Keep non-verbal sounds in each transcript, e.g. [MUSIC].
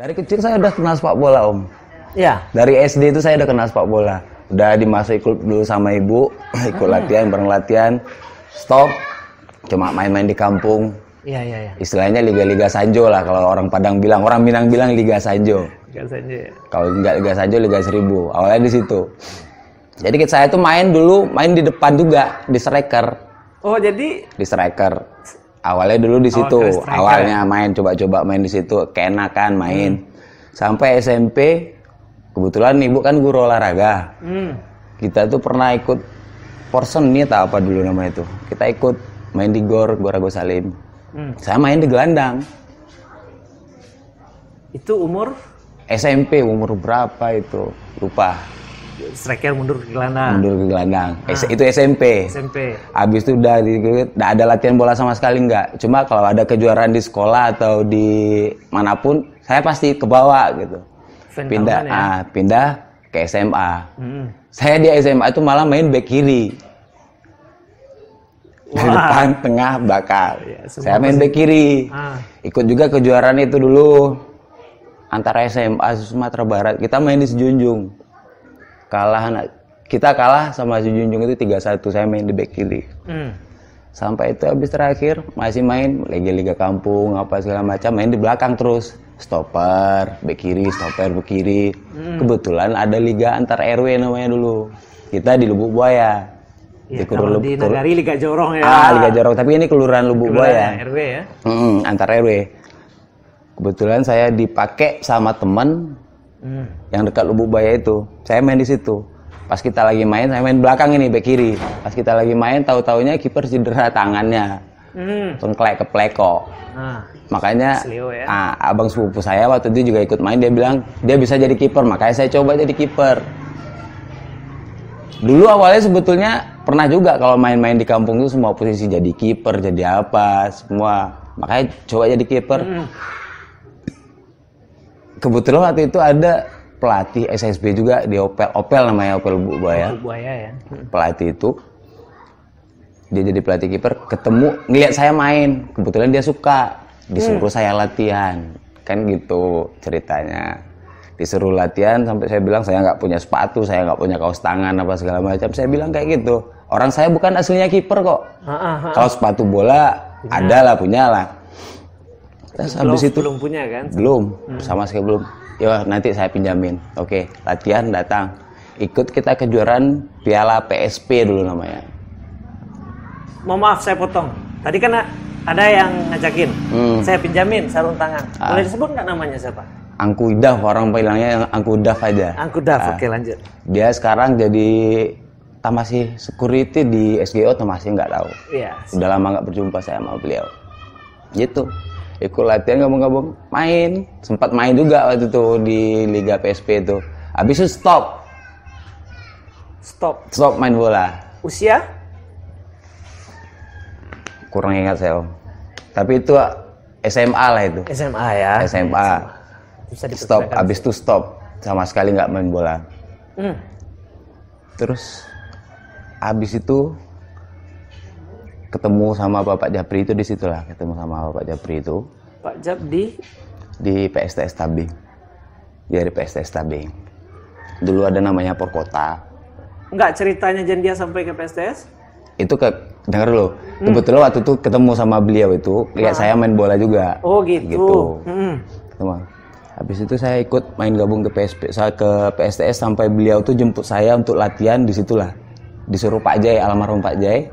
Dari kecil saya udah kenal sepak bola om. Iya. Dari SD itu saya udah kenal sepak bola. Udah dimasuk ikut dulu sama ibu, [CLEARS THROAT] ikut hmm. latihan, bareng latihan. Stop, cuma main-main di kampung. Iya iya. Ya. Istilahnya liga-liga Sanjo lah kalau orang Padang bilang, orang Minang bilang liga Sanjo. Liga Sanjo. Ya. Kalau nggak liga Sanjo, liga Seribu. Awalnya di situ. Jadi saya tuh main dulu, main di depan juga di striker. Oh jadi? Di striker awalnya dulu di oh, situ oh, awalnya main coba-coba main di situ keenakan main hmm. sampai SMP kebetulan ibu kan guru olahraga hmm. kita tuh pernah ikut person nih tak apa dulu namanya itu kita ikut main di gor Gorago Salim hmm. saya main di gelandang itu umur SMP umur berapa itu lupa striker mundur ke gelandang. Mundur ke gelandang. Nah. itu SMP. SMP. Habis itu udah enggak ada latihan bola sama sekali enggak. Cuma kalau ada kejuaraan di sekolah atau di manapun, saya pasti ke bawah gitu. Fan pindah ya? ah, pindah ke SMA. Hmm. Saya di SMA itu malah main back kiri. Wah. Dari depan, tengah, bakal. Ya, saya main back kiri. Ah. Ikut juga kejuaraan itu dulu antara SMA Sumatera Barat. Kita main di Sejunjung kalah nah, kita kalah sama si Junjung itu 3-1 saya main di back kiri hmm. sampai itu habis terakhir masih main lagi liga kampung apa segala macam main di belakang terus stopper back kiri stopper back kiri hmm. kebetulan ada liga antar RW namanya dulu kita di Lubuk Buaya Ya, di, kalau di nagari Liga Jorong ya. Ah, Liga Jorong, tapi ini kelurahan Lubuk Buaya. RW ya. Hmm, antar RW. Kebetulan saya dipakai sama teman Hmm. yang dekat Lubuk Baya itu saya main di situ pas kita lagi main saya main belakang ini back kiri pas kita lagi main tahu taunya kiper cedera tangannya hmm. tengklek pleko nah, makanya ya? ah, abang sepupu saya waktu itu juga ikut main dia bilang dia bisa jadi kiper makanya saya coba jadi kiper dulu awalnya sebetulnya pernah juga kalau main-main di kampung itu semua posisi jadi kiper jadi apa semua makanya coba jadi kiper hmm kebetulan waktu itu ada pelatih SSB juga di Opel Opel namanya Opel Buaya. Opel Buaya ya. Pelatih itu dia jadi pelatih kiper ketemu ngeliat saya main kebetulan dia suka disuruh hmm. saya latihan kan gitu ceritanya disuruh latihan sampai saya bilang saya nggak punya sepatu saya nggak punya kaos tangan apa segala macam saya bilang kayak gitu orang saya bukan aslinya kiper kok ah, ah, ah. kalau sepatu bola ada lah punya lah Terus belum, habis itu belum punya kan? Belum, hmm. sama sekali belum. Ya nanti saya pinjamin. Oke, latihan datang. Ikut kita kejuaraan Piala PSP dulu namanya. Mau maaf saya potong. Tadi kan ada yang ngajakin. Hmm. Saya pinjamin sarung tangan. Ah. Boleh disebut nggak namanya siapa? Angku Dah, orang bilangnya Angku Dah aja. Angku Dah, ah. oke lanjut. Dia sekarang jadi Tamasi security di SGO Tamasi nggak tahu. Iya. Yes. Sudah lama nggak berjumpa saya sama beliau. Gitu ikut latihan gabung-gabung main sempat main juga waktu itu di Liga PSP itu habis itu stop stop stop main bola usia kurang ingat saya om tapi itu SMA lah itu SMA ya SMA, SMA. stop habis itu stop sama sekali nggak main bola hmm. terus habis itu ketemu sama Bapak Japri itu disitulah ketemu sama Bapak Japri itu Pak Jap di di PSTS Tabing dari PSTS Tabing dulu ada namanya Porkota Enggak ceritanya jadi dia sampai ke PSTS itu ke denger dulu hmm. kebetulan waktu itu ketemu sama beliau itu kayak nah. saya main bola juga oh gitu, gitu. Hmm. habis itu saya ikut main gabung ke PSP saya ke PSTS sampai beliau tuh jemput saya untuk latihan disitulah disuruh Pak Jai almarhum Pak Jai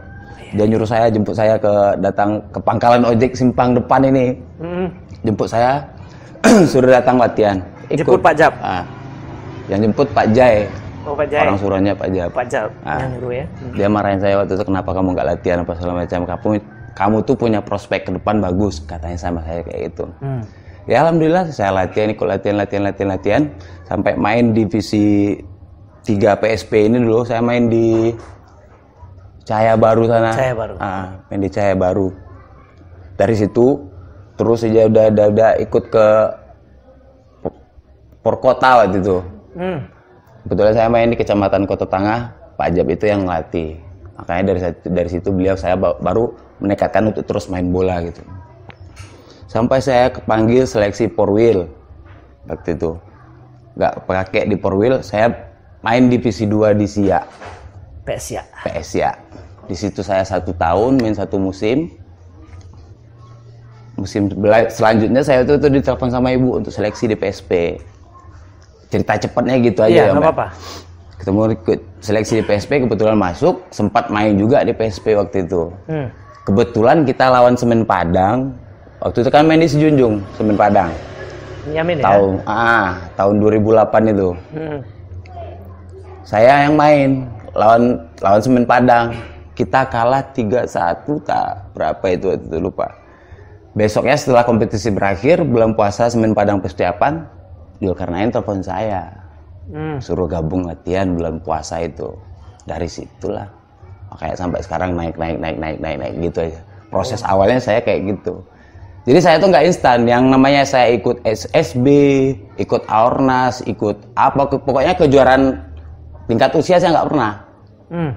Iya. Dia nyuruh saya jemput saya ke datang ke pangkalan ojek simpang depan ini. Hmm. Jemput saya [CLEARS THROAT] suruh datang latihan. Ikut. Jemput Pak Jab. Ah. Yang jemput Pak Jai. Oh, Pak Jai. Orang suruhnya Pak Jab. Pak Jab. Ah. Yang nyuruh ya. Hmm. Dia marahin saya waktu itu kenapa kamu nggak latihan apa segala macam. Kamu kamu tuh punya prospek ke depan bagus katanya sama saya kayak itu. Hmm. Ya alhamdulillah saya latihan ikut latihan latihan latihan latihan sampai main divisi 3 PSP ini dulu saya main di Cahaya Baru sana. Cahaya Baru. Ah, ah, main di Cahaya Baru. Dari situ terus aja udah udah, udah ikut ke Porkota waktu itu. Hmm. Kebetulan saya main di Kecamatan Kota Tengah, Pak Jab itu yang ngelatih. Makanya dari dari situ beliau saya baru menekatkan untuk terus main bola gitu. Sampai saya kepanggil seleksi Porwil waktu itu. Gak pakai di Porwil, saya main divisi 2 di Sia. PSIA. Ya. PSIA. Ya. Di situ saya satu tahun main satu musim. Musim selanjutnya saya itu, tuh ditelepon sama ibu untuk seleksi di PSP. Cerita cepatnya gitu aja iya, ya. Iya, apa-apa. Ketemu ikut seleksi di PSP kebetulan masuk, sempat main juga di PSP waktu itu. Hmm. Kebetulan kita lawan Semen Padang. Waktu itu kan main di Sejunjung, Semen Padang. Nyamin ya? tahun, ya? Ah, tahun 2008 itu. Hmm. Saya yang main lawan lawan semen padang kita kalah 3-1 tak berapa itu, itu, lupa besoknya setelah kompetisi berakhir bulan puasa semen padang persiapan Zulkarnain telepon saya hmm. suruh gabung latihan bulan puasa itu dari situlah kayak sampai sekarang naik naik naik naik naik naik gitu aja proses oh. awalnya saya kayak gitu jadi saya tuh nggak instan yang namanya saya ikut SSB ikut Aornas ikut apa pokoknya kejuaraan tingkat usia saya nggak pernah hmm.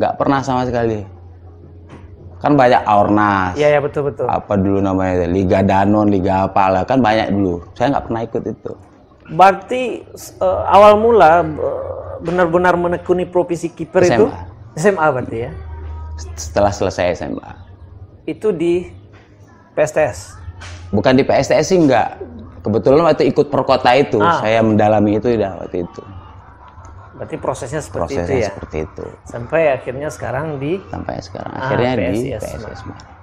nggak pernah sama sekali kan banyak aornas iya ya, betul betul apa dulu namanya liga danon liga apa lah kan banyak dulu saya nggak pernah ikut itu berarti uh, awal mula eh, benar-benar menekuni profesi kiper itu SMA berarti ya setelah selesai SMA itu di PSTS bukan di PSTS sih enggak kebetulan waktu ikut perkota itu ah. saya mendalami itu tidak waktu itu Berarti prosesnya seperti prosesnya itu ya. seperti itu. Sampai akhirnya sekarang di Sampai sekarang ah, akhirnya ah, PSIS di PSIS Semarang.